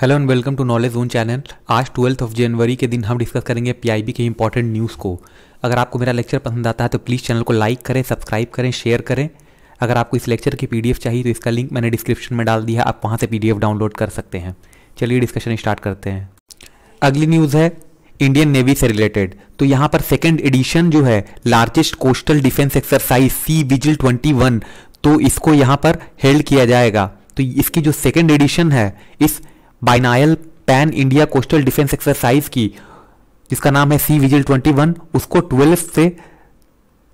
hello and welcome to knowledge on channel आज twelfth of January के दिन हम डिस्कस करेंगे पीआईबी के इंपॉर्टेंट न्यूज़ को अगर आपको मेरा लेक्चर पसंद आता है तो प्लीज़ चैनल को लाइक करें सब्सक्राइब करें शेयर करें अगर आपको इस लेक्चर की पीडीएफ चाहिए तो इसका लिंक मैंने डिस्क्रिप्शन में डाल दिया आप वहाँ से पी डाउनलोड कर सकते हैं चलिए डिस्कशन स्टार्ट करते हैं अगली न्यूज़ है इंडियन नेवी से रिलेटेड तो यहाँ पर सेकेंड एडिशन जो है largest coastal defence exercise Sea Vigil twenty तो इसको यहाँ पर हेल्ड किया जाएगा तो इसकी जो सेकेंड एडिशन है इस biennial pan India coastal defence exercise की जिसका नाम है सी विजिल 21 उसको 12 से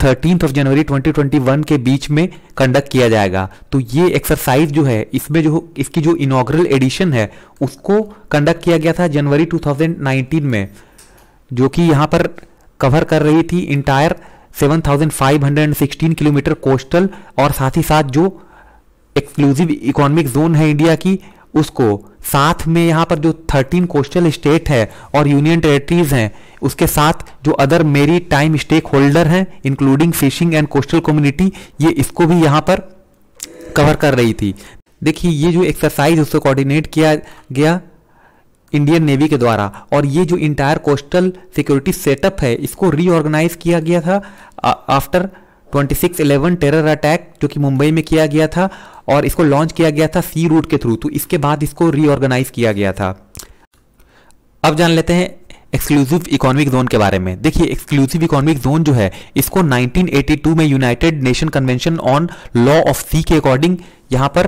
थर्टीन ऑफ जनवरी 2021 के बीच में कंडक्ट किया जाएगा तो ये एक्सरसाइज जो है इसमें जो इसकी जो इनोग्रल एडिशन है उसको कंडक्ट किया गया था जनवरी 2019 में जो कि यहाँ पर कवर कर रही थी इंटायर 7,516 किलोमीटर कोस्टल और साथ ही साथ जो एक्सक्लूसिव इकोनॉमिक जोन है इंडिया की उसको साथ में यहाँ पर जो थर्टीन कोस्टल स्टेट है और यूनियन टेरेटरीज हैं उसके साथ जो other maritime stakeholder हैं including fishing and coastal community ये इसको भी यहाँ पर कवर कर रही थी देखिए ये जो एक्सरसाइज उसको कोऑर्डिनेट किया गया इंडियन नेवी के द्वारा और ये जो इंटायर कोस्टल सिक्योरिटी सेटअप है इसको रीऑर्गेनाइज किया गया था after twenty six eleven terror attack जो कि मुंबई में किया गया था और इसको लॉन्च किया गया था सी रूट के थ्रू तो इसके बाद इसको रीऑर्गेनाइज किया गया था अब जान लेते हैं एक्सक्लूसिव इकोनॉमिक जोन के बारे में देखिए एक्सक्लूसिव इकोनॉमिक जोन जो है इसको 1982 में United Nation convention on law of sea के अकॉर्डिंग यहाँ पर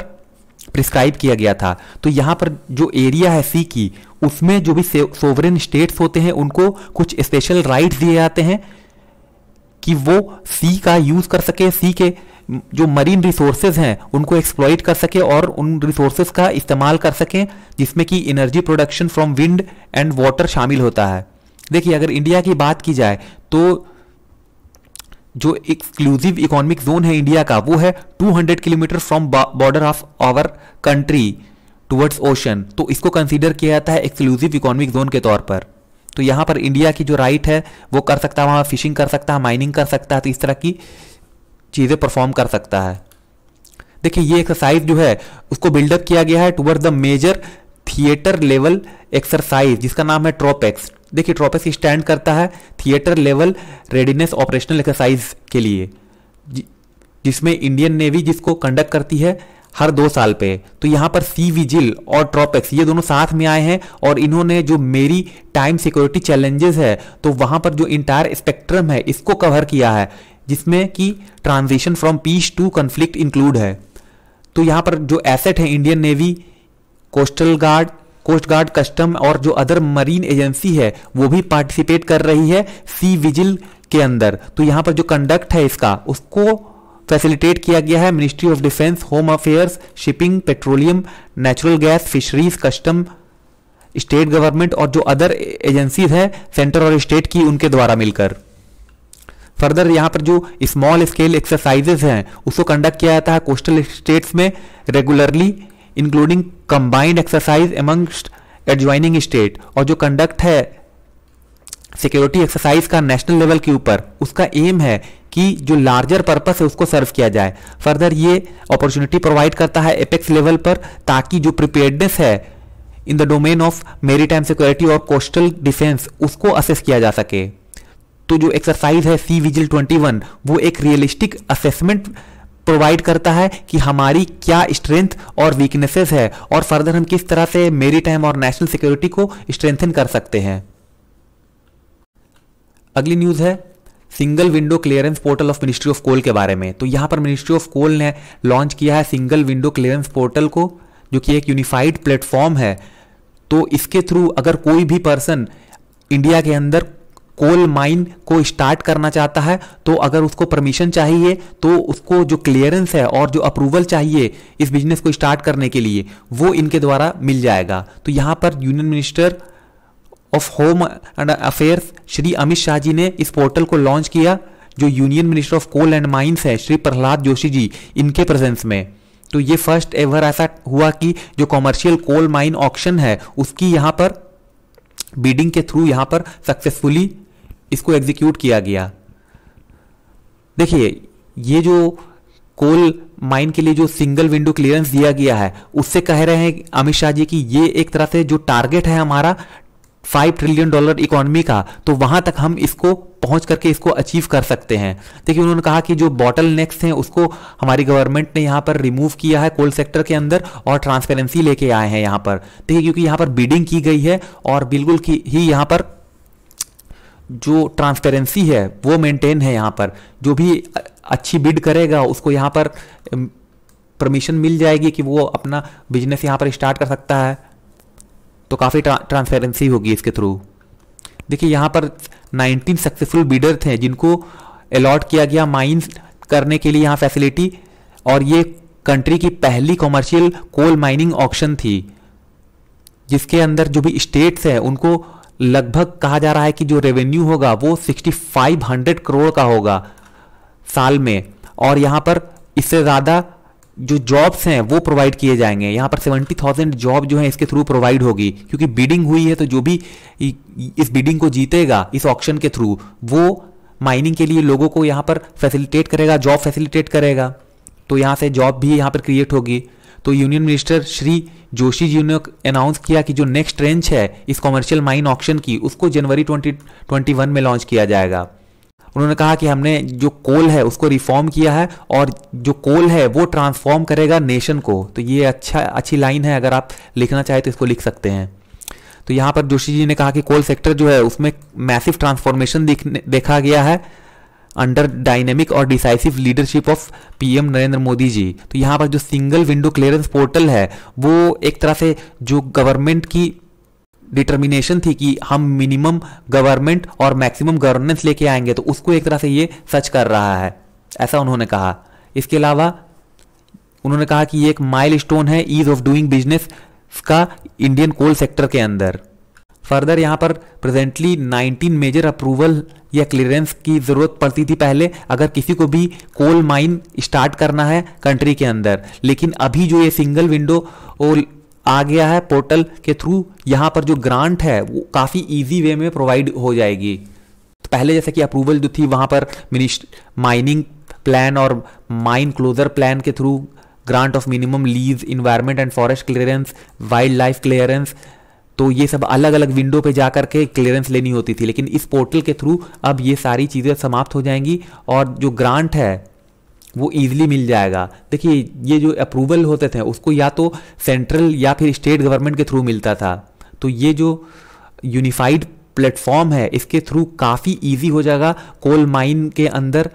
प्रिस्क्राइब किया गया था तो यहाँ पर जो एरिया है सी की उसमें जो भी सोवरेन स्टेट्स होते हैं उनको कुछ स्पेशल राइट्स दिए जाते हैं कि वो सी का यूज कर सके सी के जो मरीन रिसोर्सेज हैं उनको एक्सप्लॉइट कर सके और उन रिसोर्सेज का इस्तेमाल कर सकें जिसमें कि energy production from wind and water शामिल होता है देखिए अगर इंडिया की बात की जाए तो जो एक्सक्लूसिव इकोनॉमिक जोन है इंडिया का वो है 200 kilometre from border of our country towards ocean तो इसको कंसीडर किया जाता है एक्सक्लूसिव इकोनॉमिक जोन के तौर पर तो यहाँ पर इंडिया की जो राइट है वो कर सकता है वहाँ फिशिंग कर सकता है माइनिंग कर सकता है तो इस तरह की चीज़ें परफॉर्म कर सकता है देखिए ये एक्सरसाइज जो है उसको बिल्डअप किया गया है toward the major theatre level exercise जिसका नाम है ट्रोपेक्स देखिए ट्रोपेक्स स्टैंड करता है theatre level readiness operational exercise के लिए जिसमें इंडियन नेवी जिसको कंडक्ट करती है हर दो साल पे तो यहाँ पर सी विजिल और ट्रॉपेक्स ये दोनों साथ में आए हैं और इन्होंने जो मेरी टाइम सिक्योरिटी चैलेंजेस है तो वहाँ पर जो इंटायर स्पेक्ट्रम है इसको कवर किया है जिसमें कि transition from peace to conflict include है तो यहाँ पर जो एसेट है Indian Navy coastal guard coast guard custom और जो अदर मरीन एजेंसी है वो भी पार्टिसिपेट कर रही है सी विजिल के अंदर तो यहाँ पर जो कंडक्ट है इसका उसको फैसिलिटेट किया गया है ministry of defence home affairs shipping petroleum natural gas fisheries custom state government और जो अदर एजेंसीज हैं सेंटर और स्टेट की उनके द्वारा मिलकर फर्दर यहाँ पर जो स्मॉल स्केल एक्सरसाइजेज हैं उसको कंडक्ट किया जाता है कोस्टल स्टेट्स में regularly including combined exercise amongst adjoining state और जो कंडक्ट है सिक्योरिटी एक्सरसाइज का नेशनल लेवल के ऊपर उसका एम है कि जो लार्जर पर्पस है उसको सर्व किया जाए फर्दर ये अपॉर्चुनिटी प्रोवाइड करता है एपेक्स लेवल पर ताकि जो प्रिपेयर्डनेस है in the domain of maritime security और कोस्टल डिफेंस उसको असेस किया जा सके तो जो एक्सरसाइज है सी विजिल 21 वो एक रियलिस्टिक असेसमेंट प्रोवाइड करता है कि हमारी क्या स्ट्रेंथ और वीकनेसेस है और फर्दर हम किस तरह से मेरी टाइम और नेशनल सिक्योरिटी को स्ट्रेंथन कर सकते हैं अगली न्यूज़ है single window clearance portal of ministry of coal के बारे में तो यहां पर मिनिस्ट्री ऑफ कोल ने लॉन्च किया है सिंगल विंडो क्लियरेंस पोर्टल को जो कि एक यूनिफाइड प्लेटफॉर्म है तो इसके थ्रू अगर कोई भी पर्सन इंडिया के अंदर कोल माइन को स्टार्ट करना चाहता है तो अगर उसको परमिशन चाहिए तो उसको जो क्लियरेंस है और जो अप्रूवल चाहिए इस बिजनेस को स्टार्ट करने के लिए वो इनके द्वारा मिल जाएगा तो यहाँ पर union minister of home and affairs Shri Amit Shah ji ने इस पोर्टल को लॉन्च किया जो union minister of coal and mines है श्री प्रहलाद जोशी जी इनके प्रेजेंस में तो ये फर्स्ट एवर ऐसा हुआ कि जो कॉमर्शियल कोल माइन ऑक्शन है उसकी यहाँ पर बीडिंग के थ्रू यहाँ पर सक्सेसफुली इसको एग्जीक्यूट किया गया देखिए ये जो कोल माइन के लिए जो सिंगल विंडो क्लियरेंस दिया गया है उससे कह रहे हैं अमित शाह जी की ये एक तरह से जो टारगेट है हमारा फाइव ट्रिलियन डॉलर इकोनॉमी का तो वहां तक हम इसको पहुंच करके इसको अचीव कर सकते हैं देखिए उन्होंने कहा कि जो बॉटल नेक्स हैं उसको हमारी गवर्नमेंट ने यहाँ पर रिमूव किया है कोल सेक्टर के अंदर और ट्रांसपेरेंसी लेके आए हैं यहाँ पर देखिए क्योंकि यहाँ पर बीडिंग की गई है और बिल्कुल ही यहाँ पर जो ट्रांसपेरेंसी है वो मेंटेन है यहाँ पर जो भी अच्छी बिड करेगा उसको यहाँ पर परमिशन मिल जाएगी कि वो अपना बिजनेस यहाँ पर स्टार्ट कर सकता है तो काफ़ी ट्रांसपेरेंसी होगी इसके थ्रू देखिए यहाँ पर 19 सक्सेसफुल बीडर थे जिनको अलॉट किया गया माइंस करने के लिए यहाँ फैसिलिटी और ये कंट्री की पहली कॉमर्शियल कोल माइनिंग ऑक्शन थी जिसके अंदर जो भी स्टेट्स हैं उनको लगभग कहा जा रहा है कि जो रेवेन्यू होगा वो 6500 करोड़ का होगा साल में और यहाँ पर इससे ज़्यादा जो जॉब्स हैं वो प्रोवाइड किए जाएंगे यहाँ पर सेवेंटी थाउजेंड जॉब जो है इसके थ्रू प्रोवाइड होगी क्योंकि बीडिंग हुई है तो जो भी इस बीडिंग को जीतेगा इस ऑप्शन के थ्रू वो माइनिंग के लिए लोगों को यहाँ पर फैसिलिटेट करेगा जॉब फैसिलिटेट करेगा तो यहाँ से जॉब भी यहाँ पर क्रिएट होगी तो यूनियन मिनिस्टर श्री जोशी जी ने अनाउंस किया कि जो नेक्स्ट ट्रेंच है इस कॉमर्शियल माइन ऑप्शन की उसको जनवरी ट्वेंटी में लॉन्च किया जाएगा उन्होंने कहा कि हमने जो कोल है उसको रिफॉर्म किया है और जो कोल है वो ट्रांसफॉर्म करेगा नेशन को तो ये अच्छा अच्छी लाइन है अगर आप लिखना चाहें तो इसको लिख सकते हैं तो यहाँ पर जोशी जी ने कहा कि कोल सेक्टर जो है उसमें मैसिव ट्रांसफॉर्मेशन देखा गया है अंडर डायनेमिक और decisive leadership of PM Narendra Modi ji तो यहाँ पर जो सिंगल विंडो क्लियरेंस पोर्टल है वो एक तरह से जो गवर्नमेंट की डिटर्मिनेशन थी कि हम मिनिमम गवर्नमेंट और मैक्सिमम गवर्नेंस लेके आएंगे तो उसको एक तरह से ये सच कर रहा है ऐसा उन्होंने कहा इसके अलावा उन्होंने कहा कि ये एक माइल स्टोन है ईज ऑफ डूइंग बिजनेस का इंडियन कोल सेक्टर के अंदर फर्दर यहाँ पर प्रेजेंटली 19 मेजर अप्रूवल या क्लियरेंस की ज़रूरत पड़ती थी पहले अगर किसी को भी कोल माइन स्टार्ट करना है कंट्री के अंदर लेकिन अभी जो ये सिंगल विंडो आ गया है पोर्टल के थ्रू यहाँ पर जो ग्रांट है वो काफ़ी ईजी वे में प्रोवाइड हो जाएगी तो पहले जैसे कि अप्रूवल जो थी वहाँ पर माइनिंग प्लान और माइन क्लोजर प्लान के through grant of minimum lease environment and forest clearance wildlife clearance तो ये सब अलग अलग विंडो पे जा करके क्लियरेंस लेनी होती थी लेकिन इस पोर्टल के थ्रू अब ये सारी चीज़ें समाप्त हो जाएंगी और जो ग्रांट है वो ईजिली मिल जाएगा देखिए ये जो अप्रूवल होते थे उसको या तो सेंट्रल या फिर स्टेट गवर्नमेंट के थ्रू मिलता था तो ये जो यूनिफाइड प्लेटफॉर्म है इसके थ्रू काफ़ी ईजी हो जाएगा कोल माइन के अंदर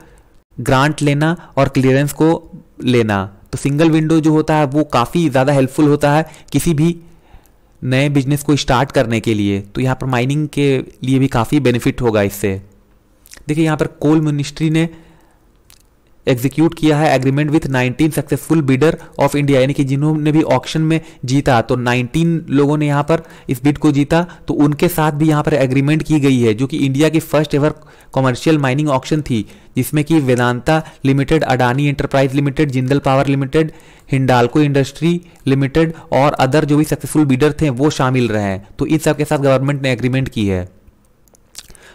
ग्रांट लेना और क्लियरेंस को लेना तो सिंगल विंडो जो होता है वो काफ़ी ज़्यादा हेल्पफुल होता है किसी भी नए बिजनेस को स्टार्ट करने के लिए तो यहाँ पर माइनिंग के लिए भी काफ़ी बेनिफिट होगा इससे देखिए यहाँ पर कोल मिनिस्ट्री ने एग्जीक्यूट किया है agreement with 19 successful bidder of India यानी कि जिन्होंने भी ऑक्शन में जीता तो 19 लोगों ने यहाँ पर इस बिड को जीता तो उनके साथ भी यहाँ पर एग्रीमेंट की गई है जो कि इंडिया की first ever commercial mining auction थी जिसमें कि Vedanta limited Adani enterprise limited Jindal power limited Hindalco industry limited और अदर जो भी सक्सेसफुल बीडर थे वो शामिल रहे हैं तो इन सब के साथ गवर्नमेंट ने एग्रीमेंट की है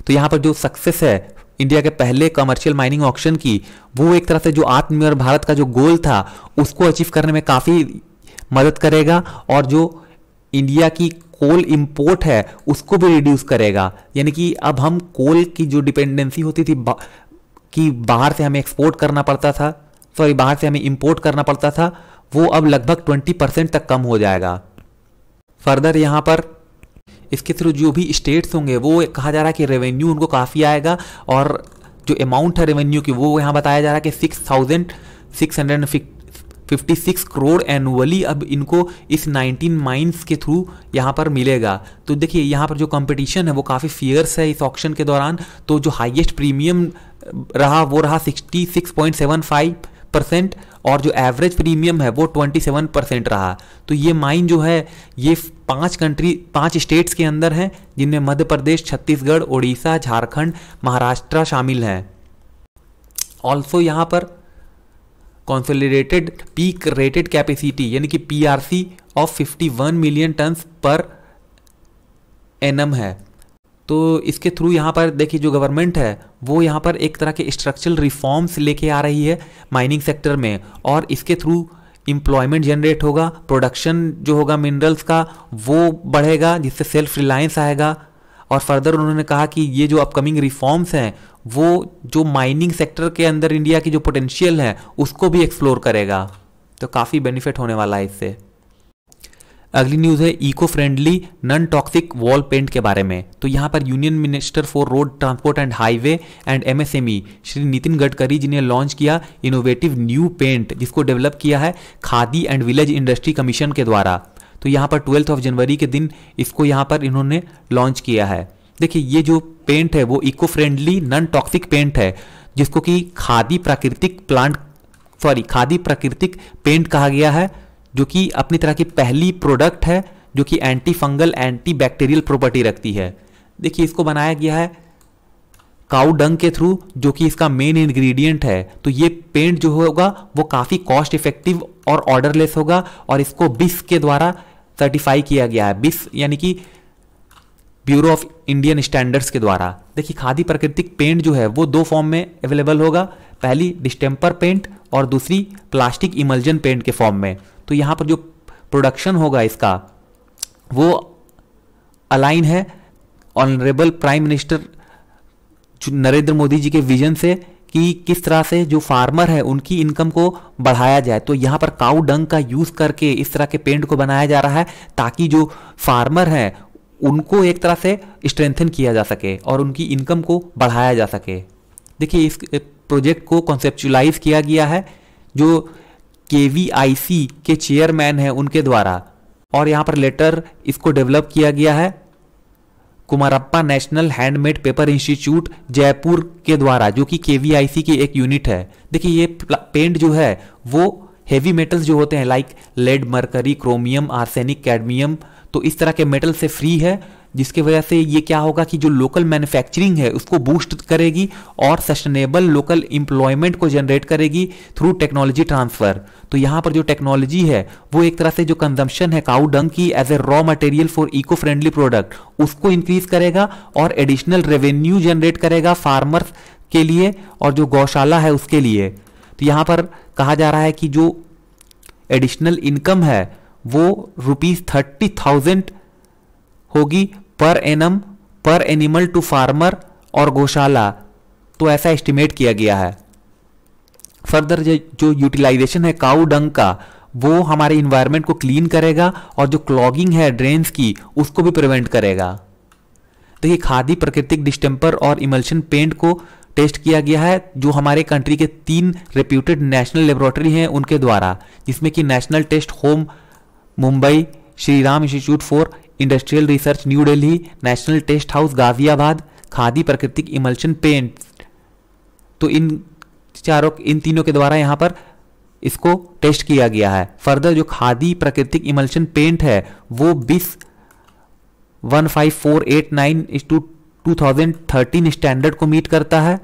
तो यहाँ पर जो सक्सेस है इंडिया के पहले कमर्शियल माइनिंग ऑक्शन की वो एक तरह से जो आत्मनिर्भर भारत का जो गोल था उसको अचीव करने में काफ़ी मदद करेगा और जो इंडिया की कोल इंपोर्ट है उसको भी रिड्यूस करेगा यानी कि अब हम कोल की जो डिपेंडेंसी होती थी बा, कि बाहर से हमें एक्सपोर्ट करना पड़ता था सॉरी बाहर से हमें इंपोर्ट करना पड़ता था वो अब लगभग 20 परसेंट तक कम हो जाएगा फर्दर यहाँ पर इसके थ्रू जो भी स्टेट्स होंगे वो कहा जा रहा है कि रेवेन्यू उनको काफ़ी आएगा और जो अमाउंट है रेवेन्यू की वो यहाँ बताया जा रहा है कि six thousand six hundred fifty six crore annually अब इनको इस नाइनटीन माइंस के थ्रू यहाँ पर मिलेगा तो देखिए यहाँ पर जो कंपटीशन है वो काफ़ी फियर्स है इस ऑक्शन के दौरान तो जो हाईएस्ट प्रीमियम रहा वो रहा sixty six point seven five percent और जो एवरेज प्रीमियम है वो 27 परसेंट रहा तो ये माइन जो है ये पांच कंट्री पांच स्टेट्स के अंदर हैं जिनमें मध्य प्रदेश छत्तीसगढ़ उड़ीसा झारखंड महाराष्ट्र शामिल हैं ऑल्सो यहाँ पर कॉन्सोलिडेटेड पीक रेटेड कैपेसिटी यानी कि P of 51 million tons per annum है तो इसके थ्रू यहाँ पर देखिए जो गवर्नमेंट है वो यहाँ पर एक तरह के स्ट्रक्चरल रिफॉर्म्स लेके आ रही है माइनिंग सेक्टर में और इसके थ्रू एम्प्लॉयमेंट जनरेट होगा प्रोडक्शन जो होगा मिनरल्स का वो बढ़ेगा जिससे सेल्फ रिलायंस आएगा और फर्दर उन्होंने कहा कि ये जो अपकमिंग रिफॉर्म्स हैं वो जो माइनिंग सेक्टर के अंदर इंडिया की जो पोटेंशियल है उसको भी एक्सप्लोर करेगा तो काफ़ी बेनिफिट होने वाला है इससे अगली न्यूज़ है eco friendly non toxic wall paint के बारे में तो यहाँ पर union minister for road transport and highway and MSME Shri Nitin Gadkari ji ने लॉन्च किया इनोवेटिव न्यू पेंट जिसको डेवलप किया है Khadi and village industry commission के द्वारा तो यहाँ पर ट्वेल्थ ऑफ जनवरी के दिन इसको यहाँ पर इन्होंने लॉन्च किया है देखिए ये जो पेंट है वो eco friendly non toxic paint है जिसको कि खादी प्राकृतिक प्लांट सॉरी खादी प्राकृतिक पेंट कहा गया है जो कि अपनी तरह की पहली प्रोडक्ट है जो कि anti fungal anti bacterial property रखती है देखिए इसको बनाया गया है काउ डंग के थ्रू जो कि इसका मेन इंग्रेडिएंट है तो ये पेंट जो होगा वो काफ़ी कॉस्ट इफेक्टिव और ऑर्डरलेस होगा और इसको बिस के द्वारा सर्टिफाई किया गया है बिस यानी कि ब्यूरो ऑफ इंडियन स्टैंडर्ड्स के द्वारा देखिए खादी प्राकृतिक पेंट जो है वो दो फॉर्म में अवेलेबल होगा पहली डिस्टेम्पर पेंट और दूसरी प्लास्टिक इमल्जन पेंट के फॉर्म में तो यहाँ पर जो प्रोडक्शन होगा इसका वो अलाइन है honourable prime minister Narendra Modi ji के विजन से कि किस तरह से जो फार्मर है उनकी इनकम को बढ़ाया जाए तो यहाँ पर काउ डंग का यूज़ करके इस तरह के पेंट को बनाया जा रहा है ताकि जो फार्मर हैं उनको एक तरह से स्ट्रेंथन किया जा सके और उनकी इनकम को बढ़ाया जा सके देखिए इस प्रोजेक्ट को कॉन्सेप्चुलाइज किया गया है जो के के चेयरमैन हैं उनके द्वारा और यहाँ पर लेटर इसको डेवलप किया गया है Kumarappa national handmade paper institute Jaipur के द्वारा जो कि के की एक यूनिट है देखिए ये पेंट जो है वो हेवी मेटल्स जो होते हैं like lead mercury chromium arsenic cadmium तो इस तरह के मेटल से फ्री है जिसकी वजह से ये क्या होगा कि जो लोकल मैन्युफैक्चरिंग है उसको बूस्ट करेगी और सस्टेनेबल लोकल इंप्लॉयमेंट को जनरेट करेगी थ्रू टेक्नोलॉजी ट्रांसफर तो यहाँ पर जो टेक्नोलॉजी है वो एक तरह से जो कंजम्पशन है काउ डंग की as a raw material for eco friendly product उसको इंक्रीज करेगा और एडिशनल रेवेन्यू जनरेट करेगा फार्मर्स के लिए और जो गौशाला है उसके लिए तो यहाँ पर कहा जा रहा है कि जो एडिशनल इनकम है वो रुपीज थर्टी थाउजेंड होगी पर एनम पर एनिमल टू फार्मर और गौशाला तो ऐसा एस्टिमेट किया गया है फर्दर जो यूटिलाइजेशन है काउ डंग का वो हमारे इन्वायरमेंट को क्लीन करेगा और जो क्लॉगिंग है ड्रेन्स की उसको भी प्रिवेंट करेगा देखिए तो खादी प्राकृतिक डिस्टेंपर और इमल्शन पेंट को टेस्ट किया गया है जो हमारे कंट्री के तीन रिप्यूटेड नेशनल लेबोरेटरी हैं उनके द्वारा जिसमें कि national test home Mumbai Shri Ram institute for industrial research new Delhi national test house Ghaziabad Khadi प्राकृतिक इमल्शन पेंट तो इन चारों इन तीनों के द्वारा यहाँ पर इसको टेस्ट किया गया है फर्दर जो खादी प्राकृतिक इमल्शन पेंट है वो BIS one five four eight nine two two thousand thirteen standard को मीट करता है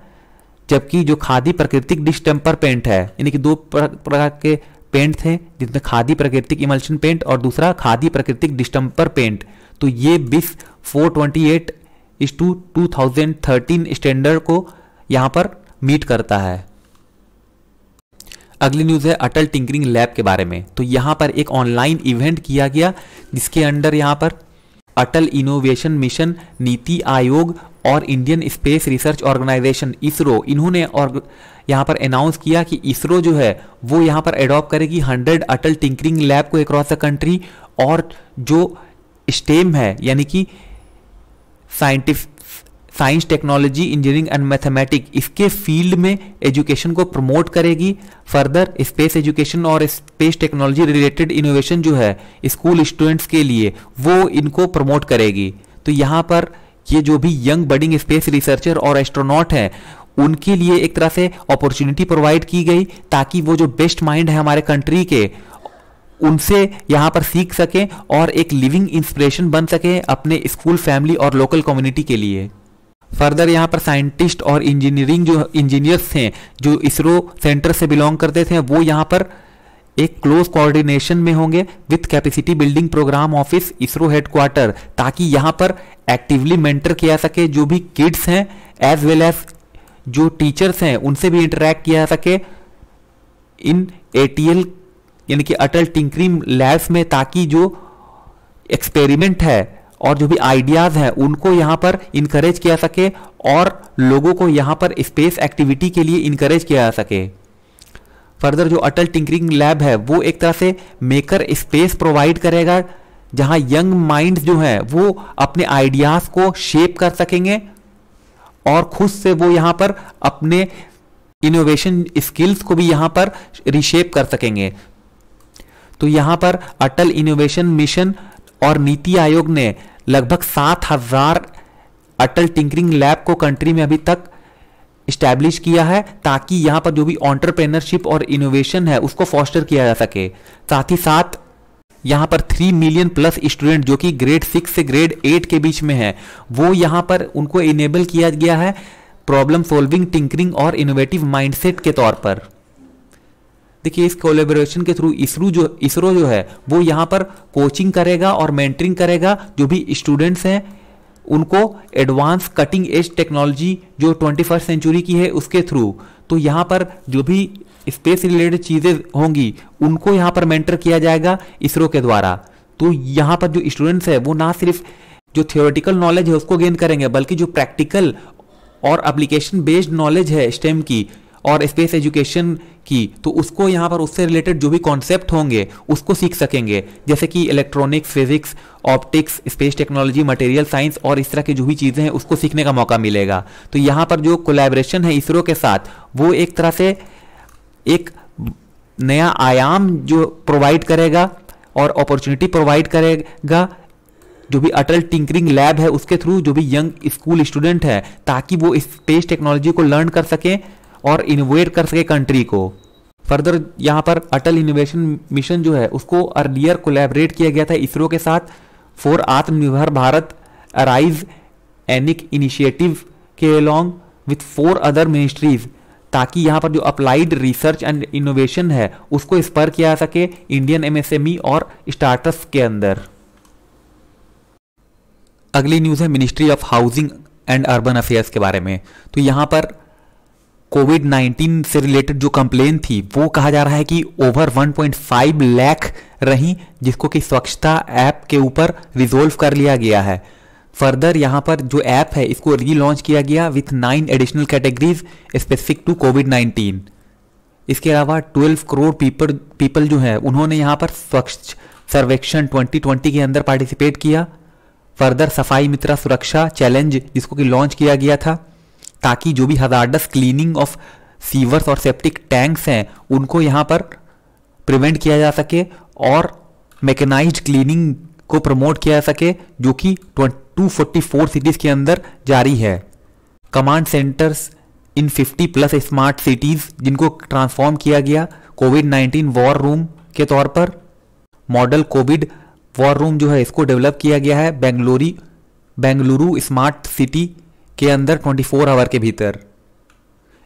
जबकि जो खादी प्राकृतिक डिस्टेम्पर पेंट है यानी कि दो प्रकार के पेंट थे जिसमें खादी प्राकृतिक इमल्शन पेंट और दूसरा खादी प्राकृतिक डिस्टम्पर पेंट तो ये बिस 428 इस टू टू स्टैंडर्ड को यहाँ पर मीट करता है अगली न्यूज़ है अटल टिंकरिंग लैब के बारे में तो यहाँ पर एक ऑनलाइन इवेंट किया गया जिसके अंडर यहाँ पर अटल इनोवेशन मिशन नीति आयोग और Indian space research organisation ISRO इन्होंने और यहाँ पर अनाउंस किया कि इसरो जो है वो यहाँ पर एडॉप्ट करेगी हंड्रेड अटल टिंकरिंग लैब को अक्रॉस द कंट्री और जो स्टेम है यानी कि scientific science technology engineering and mathematic इसके फील्ड में एजुकेशन को प्रमोट करेगी फर्दर स्पेस एजुकेशन और स्पेस टेक्नोलॉजी रिलेटेड इनोवेशन जो है स्कूल स्टूडेंट्स के लिए वो इनको प्रमोट करेगी तो यहाँ पर ये जो भी यंग बडिंग स्पेस रिसर्चर और एस्ट्रोनॉट हैं उनके लिए एक तरह से अपॉर्चुनिटी प्रोवाइड की गई ताकि वो जो बेस्ट माइंड है हमारे कंट्री के उनसे यहाँ पर सीख सकें और एक लिविंग इंस्पिरेशन बन सकें अपने स्कूल फैमिली और लोकल कम्युनिटी के लिए फर्दर यहाँ पर साइंटिस्ट और इंजीनियरिंग जो इंजीनियर्स हैं जो इसरो सेंटर से बिलोंग करते थे वो यहाँ पर एक क्लोज कोऑर्डिनेशन में होंगे with capacity building programme office ISRO headquarter ताकि यहाँ पर एक्टिवली मेंटर किया सके जो भी किड्स हैं एज वेल एज जो टीचर्स हैं उनसे भी इंटरेक्ट किया जा सके इन एटीएल यानी कि अटल टिंकरिंग लैब्स में ताकि जो एक्सपेरिमेंट है और जो भी आइडियाज़ हैं उनको यहाँ पर इनक्रेज किया सके और लोगों को यहाँ पर स्पेस एक्टिविटी के लिए इनक्रेज किया जा सके फर्दर जो अटल टिंकरिंग लैब है वो एक तरह से मेकर स्पेस प्रोवाइड करेगा जहाँ यंग माइंड जो हैं वो अपने आइडियाज़ को शेप कर सकेंगे और खुद से वो यहाँ पर अपने इनोवेशन स्किल्स को भी यहाँ पर रिशेप कर सकेंगे तो यहाँ पर अटल इनोवेशन मिशन और नीति आयोग ने लगभग सात हजार अटल टिंकरिंग लैब को कंट्री में अभी तक इस्टेब्लिश किया है ताकि यहाँ पर जो भी ऑन्टरप्रेनरशिप और इनोवेशन है उसको फॉस्टर किया जा सके साथ ही साथ यहां पर थ्री मिलियन प्लस स्टूडेंट जो कि ग्रेड सिक्स से ग्रेड एट के बीच में है वो यहां पर उनको इनेबल किया गया है प्रॉब्लम सॉल्विंग टिंकरिंग और इनोवेटिव माइंडसेट के तौर पर देखिए इस कोलेबोरेशन के थ्रू इसरो जो इसरो जो है वो यहां पर कोचिंग करेगा और मेंटरिंग करेगा जो भी स्टूडेंट्स हैं उनको एडवांस कटिंग एज टेक्नोलॉजी जो ट्वेंटी फर्स्ट सेंचुरी की है उसके थ्रू तो यहां पर जो भी स्पेस रिलेटेड चीज़ें होंगी उनको यहाँ पर मेंटर किया जाएगा इसरो के द्वारा तो यहाँ पर जो स्टूडेंट्स है वो ना सिर्फ जो थियोरेटिकल नॉलेज है उसको गेन करेंगे बल्कि जो प्रैक्टिकल और अप्लीकेशन बेस्ड नॉलेज है स्टेम की और स्पेस एजुकेशन की तो उसको यहाँ पर उससे रिलेटेड जो भी कॉन्सेप्ट होंगे उसको सीख सकेंगे जैसे कि electronics physics optics space technology material science और इस तरह की जो भी चीज़ें हैं उसको सीखने का मौका मिलेगा तो यहाँ पर जो कोलैबोरेशन है इसरो के साथ वो एक तरह से एक नया आयाम जो प्रोवाइड करेगा और अपॉर्चुनिटी प्रोवाइड करेगा जो भी अटल टिंकरिंग लैब है उसके थ्रू जो भी यंग स्कूल स्टूडेंट है ताकि वो स्पेस टेक्नोलॉजी को लर्न कर सकें और इनोवेट कर सके कंट्री को फर्दर यहाँ पर अटल इनोवेशन मिशन जो है उसको अर्लियर कोलैबोरेट किया गया था इसरो के साथ for Atmanirbhar Bharat ARISE ANIC initiative के along with four other ministries ताकि यहाँ पर जो अप्लाइड रिसर्च एंड इनोवेशन है उसको स्पर किया जा सके इंडियन एमएसएमई e और स्टार्टअप्स के अंदर अगली न्यूज़ है ministry of housing and urban affairs के बारे में तो यहाँ पर कोविड 19 से रिलेटेड जो कंप्लेन थी वो कहा जा रहा है कि ओवर 1.5 लाख रही जिसको कि स्वच्छता ऐप के ऊपर रिजोल्व कर लिया गया है फर्दर यहाँ पर जो ऐप है इसको रीलॉन्च किया गया with nine additional categories specific to COVID nineteen इसके अलावा 12 करोड़ पीपल पीपल जो है उन्होंने यहाँ पर स्वच्छ सर्वेक्षण 2020 के अंदर पार्टिसिपेट किया फर्दर सफाई मित्रा सुरक्षा चैलेंज जिसको कि लॉन्च किया गया था ताकि जो भी हजारडस क्लीनिंग ऑफ सीवर्स और सेप्टिक टैंक्स हैं उनको यहाँ पर प्रिवेंट किया जा सके और मैकेनाइज क्लीनिंग को प्रमोट किया जा सके जो कि 244 सिटीज़ के अंदर जारी है command centres in 50 plus smart cities जिनको ट्रांसफॉर्म किया गया कोविड 19 वॉर रूम के तौर पर मॉडल कोविड वॉर रूम जो है इसको डेवलप किया गया है बेंगलोरी बेंगलुरु स्मार्ट सिटी के अंदर 24 आवर के भीतर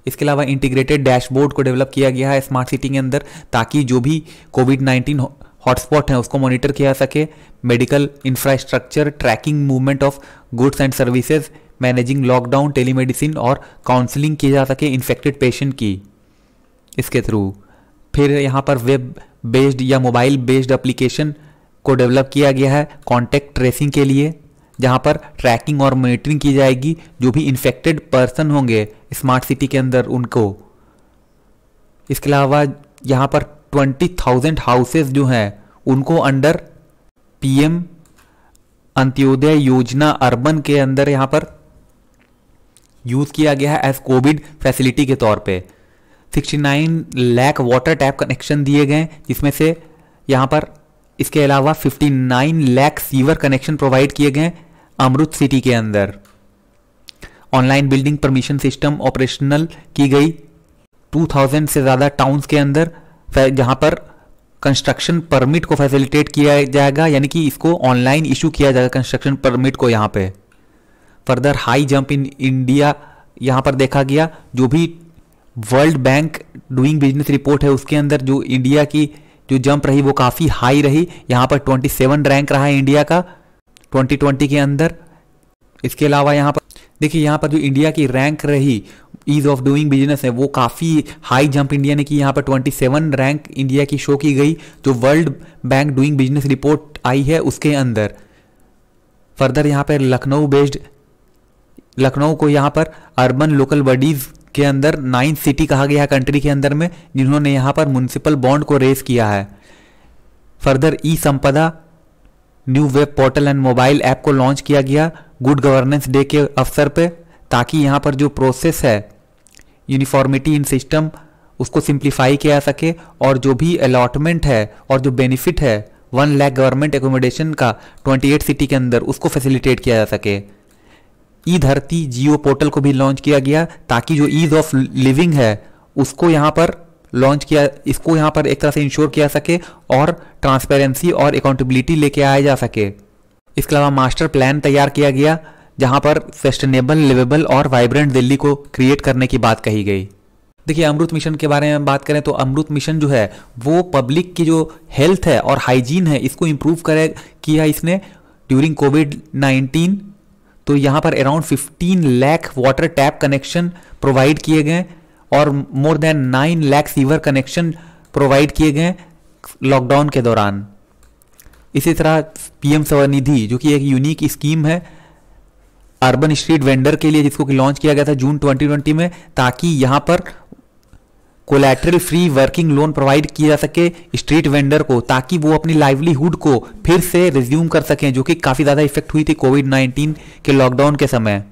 इसके अलावा इंटीग्रेटेड डैशबोर्ड को डेवलप किया गया है स्मार्ट सिटी के अंदर ताकि जो भी कोविड हॉटस्पॉट हैं उसको मॉनिटर किया जा सके medical infrastructure tracking movement of goods and services managing lockdown telemedicine और काउंसलिंग किया जा सके इन्फेक्टेड पेशेंट की इसके थ्रू फिर यहाँ पर वेब बेस्ड या मोबाइल बेस्ड एप्लीकेशन को डेवलप किया गया है कॉन्टैक्ट ट्रेसिंग के लिए जहाँ पर ट्रैकिंग और मॉनिटरिंग की जाएगी जो भी इन्फेक्टेड पर्सन होंगे स्मार्ट सिटी के अंदर उनको इसके अलावा यहाँ पर ट्वेंटी थाउजेंड हाउसेज जो हैं उनको अंडर पीएम अंत्योदय योजना अर्बन के अंदर यहां पर यूज किया गया है एज कोविड फैसिलिटी के तौर पे 69 लाख वाटर टैप कनेक्शन दिए गए जिसमें से यहां पर इसके अलावा 59 लाख सीवर कनेक्शन प्रोवाइड किए गए अमृत सिटी के अंदर online building permission system operational की गई 2000 से ज़्यादा टाउन्स के अंदर जहां पर कंस्ट्रक्शन परमिट को फैसिलिटेट किया जाएगा यानी कि इसको ऑनलाइन इशू किया जाएगा कंस्ट्रक्शन परमिट को यहां पे further high jump in India यहां पर देखा गया जो भी world bank doing business report है उसके अंदर जो इंडिया की जो जंप रही वो काफ़ी हाई रही यहाँ पर 27 रैंक रहा है इंडिया का 2020 के अंदर इसके अलावा यहाँ पर देखिए यहाँ पर जो इंडिया की रैंक रही ईज ऑफ डूइंग बिजनेस है वो काफ़ी हाई जंप इंडिया ने की यहाँ पर 27 रैंक इंडिया की शो की गई जो world bank doing business report आई है उसके अंदर फर्दर यहाँ पर लखनऊ बेस्ड लखनऊ को यहाँ पर अर्बन लोकल बॉडीज के अंदर नाइन्थ सिटी कहा गया है कंट्री के अंदर में जिन्होंने यहाँ पर म्यूनसिपल बॉन्ड को रेस किया है further e Sampada new web portal and mobile app को लॉन्च किया गया गुड गवर्नेंस डे के अवसर पे ताकि यहाँ पर जो प्रोसेस है यूनिफॉर्मिटी इन सिस्टम उसको सिंप्लीफाई किया जा सके और जो भी अलॉटमेंट है और जो बेनिफिट है वन लैक गवर्नमेंट एकोमोडेशन का 28 सिटी के अंदर उसको फैसिलिटेट किया जा सके ई धरती जियो पोर्टल को भी लॉन्च किया गया ताकि जो ईज ऑफ लिविंग है उसको यहाँ पर लॉन्च किया इसको यहाँ पर एक तरह से इंश्योर किया सके और ट्रांसपेरेंसी और अकाउंटेबिलिटी लेके आया जा सके इसके अलावा मास्टर प्लान तैयार किया गया जहां पर सस्टेनेबल लिवेबल और वाइब्रेंट दिल्ली को क्रिएट करने की बात कही गई देखिए अमृत मिशन के बारे में बात करें तो अमृत मिशन जो है वो पब्लिक की जो हेल्थ है और हाइजीन है इसको इम्प्रूव करे किया इसने ड्यूरिंग कोविड नाइन्टीन तो यहाँ पर around 15 lakh water tap connection provide किए गए और more than 9 lakh sewer connection provide किए गए लॉकडाउन के दौरान इसी तरह पीएम स्वनिधि जो कि एक यूनिक स्कीम है अर्बन स्ट्रीट वेंडर के लिए जिसको कि लॉन्च किया गया था जून 2020 में ताकि यहां पर collateral free working loan provide किया जा सके स्ट्रीट वेंडर को ताकि वो अपनी लाइवलीहुड को फिर से रिज्यूम कर सकें जो कि काफ़ी ज़्यादा इफेक्ट हुई थी कोविड 19 के लॉकडाउन के समय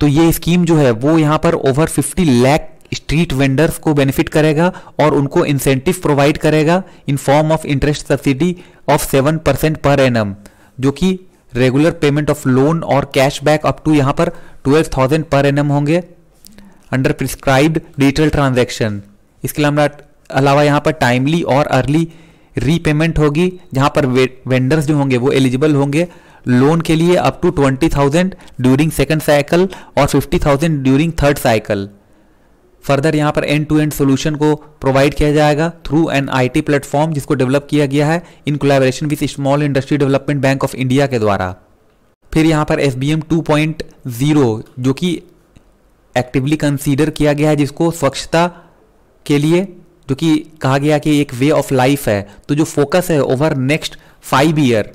तो ये स्कीम जो है वो यहाँ पर ओवर 50 लाख स्ट्रीट वेंडर्स को बेनिफिट करेगा और उनको इंसेंटिव प्रोवाइड करेगा in form of interest subsidy of seven percent per annum जो कि रेगुलर पेमेंट ऑफ लोन और कैश बैक अप टू यहाँ पर ट्वेल्व थाउजेंड पर एन होंगे अंडर प्रिस्क्राइब्ड डिजिटल ट्रांजेक्शन इसके अलावा यहाँ पर टाइमली और अर्ली रीपेमेंट होगी जहाँ पर वेंडर्स जो होंगे वो एलिजिबल होंगे लोन के लिए up to twenty thousand during second cycle और fifty thousand during third cycle further यहाँ पर एंड टू एंड सोल्यूशन को प्रोवाइड किया जाएगा थ्रू एन आईटी प्लेटफॉर्म जिसको डेवलप किया गया है in collaboration with small industry development bank of India के द्वारा फिर यहाँ पर S B M two point zero जो कि एक्टिवली कंसीडर किया गया है जिसको स्वच्छता के लिए जो कि कहा गया कि एक वे ऑफ लाइफ है तो जो फोकस है ओवर नेक्स्ट फाइव ईयर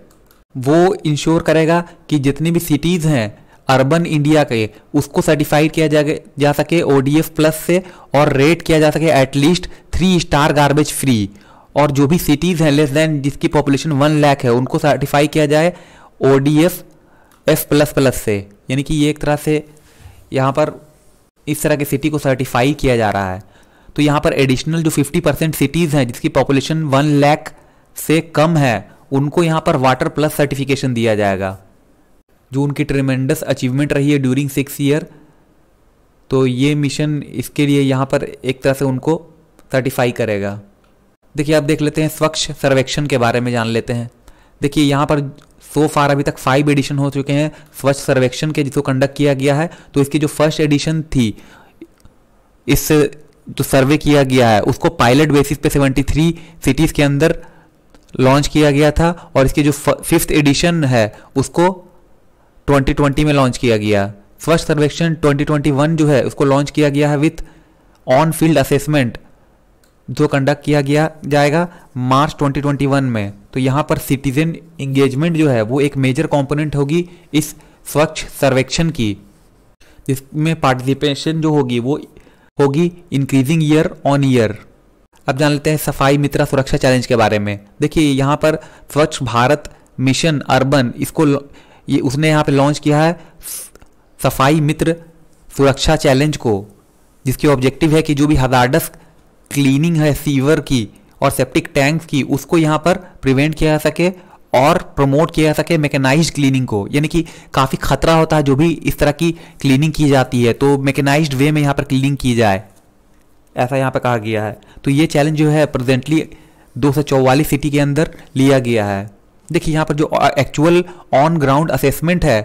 वो इंश्योर करेगा कि जितनी भी सिटीज़ हैं अर्बन इंडिया के उसको सर्टिफाइड किया जा, जा सके ओडीएफ प्लस से और रेट किया जा सके at least three star garbage free और जो भी सिटीज़ हैं लेस देन जिसकी पॉपुलेशन वन लैख है उनको सर्टिफाई किया जाए O D F plus plus से यानी कि ये एक तरह से यहाँ पर इस तरह के सिटी को सर्टिफाई किया जा रहा है तो यहाँ पर एडिशनल जो 50 परसेंट सिटीज़ हैं जिसकी पॉपुलेशन वन लैख से कम है उनको यहाँ पर वाटर प्लस सर्टिफिकेशन दिया जाएगा जो उनकी ट्रिमेंडस अचीवमेंट रही है ड्यूरिंग सिक्स ईयर तो ये मिशन इसके लिए यहाँ पर एक तरह से उनको सर्टिफाई करेगा देखिए आप देख लेते हैं स्वच्छ सर्वेक्षण के बारे में जान लेते हैं देखिए यहाँ पर सो फार अभी तक फाइव एडिशन हो चुके हैं स्वच्छ सर्वेक्षण के जिसको कंडक्ट किया गया है तो इसकी जो फर्स्ट एडिशन थी इस जो सर्वे किया गया है उसको पायलट बेसिस पे 73 सिटीज़ के अंदर लॉन्च किया गया था और इसकी जो फिफ्थ एडिशन है उसको 2020 में लॉन्च किया गया फर्स्ट सर्वेक्षण 2021 जो है उसको लॉन्च किया गया है विथ ऑन फील्ड असेसमेंट जो कंडक्ट किया गया जाएगा मार्च 2021 में तो यहाँ पर सिटीजन इंगेजमेंट जो है वो एक मेजर कंपोनेंट होगी इस स्वच्छ सर्वेक्षण की जिसमें पार्टिसिपेशन जो होगी वो होगी इंक्रीजिंग ईयर ऑन ईयर अब जान लेते हैं सफाई मित्रा सुरक्षा चैलेंज के बारे में देखिए यहाँ पर स्वच्छ भारत मिशन अर्बन इसको ये उसने यहाँ पे लॉन्च किया है सफाई मित्र सुरक्षा चैलेंज को जिसके ऑब्जेक्टिव है कि जो भी हजारडस क्लीनिंग है सीवर की और सेप्टिक टैंक्स की उसको यहाँ पर प्रिवेंट किया जा सके और प्रमोट किया जा सके मैकेनाइज्ड क्लीनिंग को यानी कि काफ़ी खतरा होता है जो भी इस तरह की क्लीनिंग की जाती है तो मैकेनाइज वे में यहाँ पर क्लीनिंग की जाए ऐसा यहाँ पर कहा गया है तो ये चैलेंज जो है प्रेजेंटली दो सिटी के अंदर लिया गया है देखिए यहाँ पर जो एक्चुअल ऑन ग्राउंड असेसमेंट है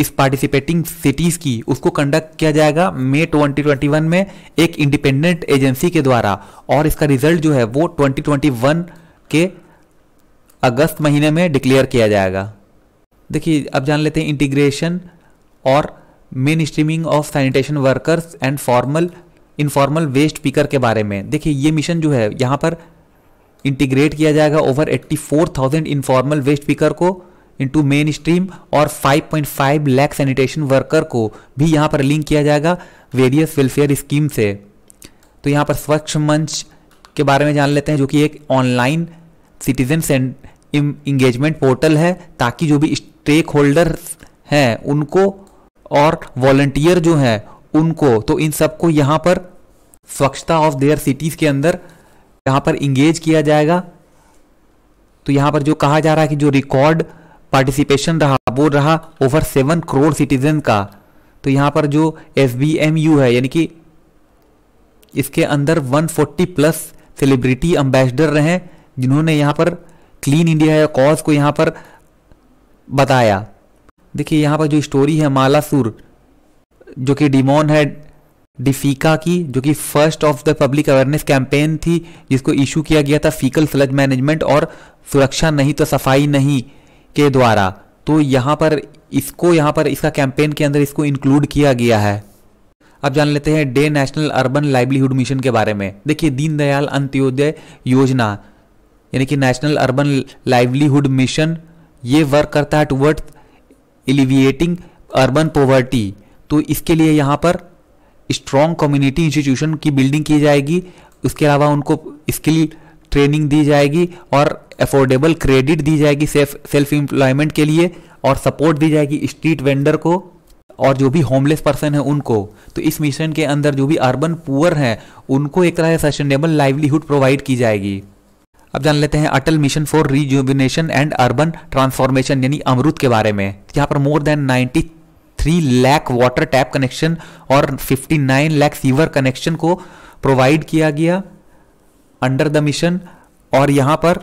इस पार्टिसिपेटिंग सिटीज़ की उसको कंडक्ट किया जाएगा मई 2021 में एक इंडिपेंडेंट एजेंसी के द्वारा और इसका रिजल्ट जो है वो 2021 के अगस्त महीने में डिक्लेयर किया जाएगा देखिए अब जान लेते हैं इंटीग्रेशन और main streaming of sanitation workers and formal informal waste picker के बारे में देखिए ये मिशन जो है यहाँ पर इंटीग्रेट किया जाएगा ओवर 84,000 इनफॉर्मल वेस्ट पिकर को इनटू मेन स्ट्रीम और 5.5 लाख सैनिटेशन वर्कर को भी यहाँ पर लिंक किया जाएगा वेरियस वेलफेयर स्कीम से तो यहाँ पर स्वच्छ मंच के बारे में जान लेते हैं जो कि एक ऑनलाइन सिटीजन इंगेजमेंट पोर्टल है ताकि जो भी स्टेक होल्डर हैं उनको और वॉल्टियर जो हैं उनको तो इन सबको यहाँ पर स्वच्छता ऑफ देयर सिटीज़ के अंदर यहां पर इंगेज किया जाएगा तो यहां पर जो कहा जा रहा है कि जो रिकॉर्ड पार्टिसिपेशन रहा वो रहा ओवर सेवन करोड़ सिटीजन का तो यहां पर जो एस है यानी कि इसके अंदर 140 प्लस सेलिब्रिटी एम्बेसडर रहे जिन्होंने यहां पर क्लीन इंडिया कॉज को यहां पर बताया देखिए यहां पर जो स्टोरी है मालासुर जो कि डिमोन है डिफिका की जो कि first of the public awareness campaign थी जिसको इशू किया गया था फीकल स्लज मैनेजमेंट और सुरक्षा नहीं तो सफाई नहीं के द्वारा तो यहाँ पर इसको यहाँ पर इसका कैंपेन के अंदर इसको इंक्लूड किया गया है अब जान लेते हैं DAY national urban livelihood mission के बारे में देखिए दीनदयाल अंत्योदय योजना यानी कि नेशनल अर्बन लाइवलीहुड मिशन ये वर्क करता है टूवर्ड्स एलिविएटिंग अर्बन पॉवर्टी तो इसके लिए यहाँ पर स्ट्रॉन्ग कम्युनिटी इंस्टीट्यूशन की बिल्डिंग की जाएगी उसके अलावा उनको स्किल ट्रेनिंग दी जाएगी और अफोर्डेबल क्रेडिट दी जाएगी सेल्फ सेल्फ एम्प्लॉयमेंट के लिए और सपोर्ट दी जाएगी स्ट्रीट वेंडर को और जो भी होमलेस पर्सन है उनको तो इस मिशन के अंदर जो भी अर्बन पुअर हैं उनको एक तरह से सस्टेनेबल लाइवलीहुड प्रोवाइड की जाएगी अब जान लेते हैं Atal mission for rejuvenation and urban transformation यानी अमृत के बारे में यहाँ पर more than ninety three lakh water tap connection और fifty nine lakh sewer connection को प्रोवाइड किया गया अंडर द मिशन और यहां पर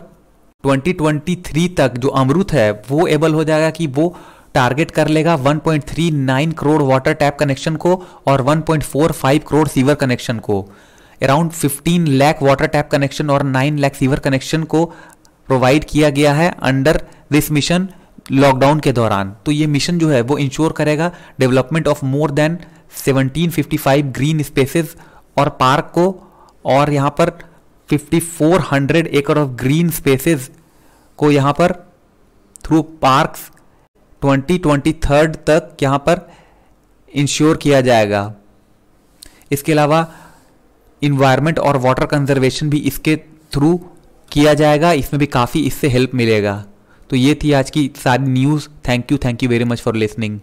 2023 तक जो अमृत है वो एबल हो जाएगा कि वो टारगेट कर लेगा 1.39 करोड़ वाटर टैप कनेक्शन को और 1.45 करोड़ सीवर कनेक्शन को around 15 lakh water tap connection और 9 लाख सीवर कनेक्शन को प्रोवाइड किया गया है अंडर दिस मिशन लॉकडाउन के दौरान तो ये मिशन जो है वो इंश्योर करेगा development of more than 1755 green spaces और पार्क को और यहाँ पर 5400 एकड़ ऑफ ग्रीन स्पेसेस को यहाँ पर through parks twenty twenty third तक यहाँ पर इंश्योर किया जाएगा इसके अलावा इन्वायरमेंट और वाटर कंजर्वेशन भी इसके थ्रू किया जाएगा इसमें भी काफ़ी इससे हेल्प मिलेगा तो ये थी आज की सारी news thank you thank you very much for listening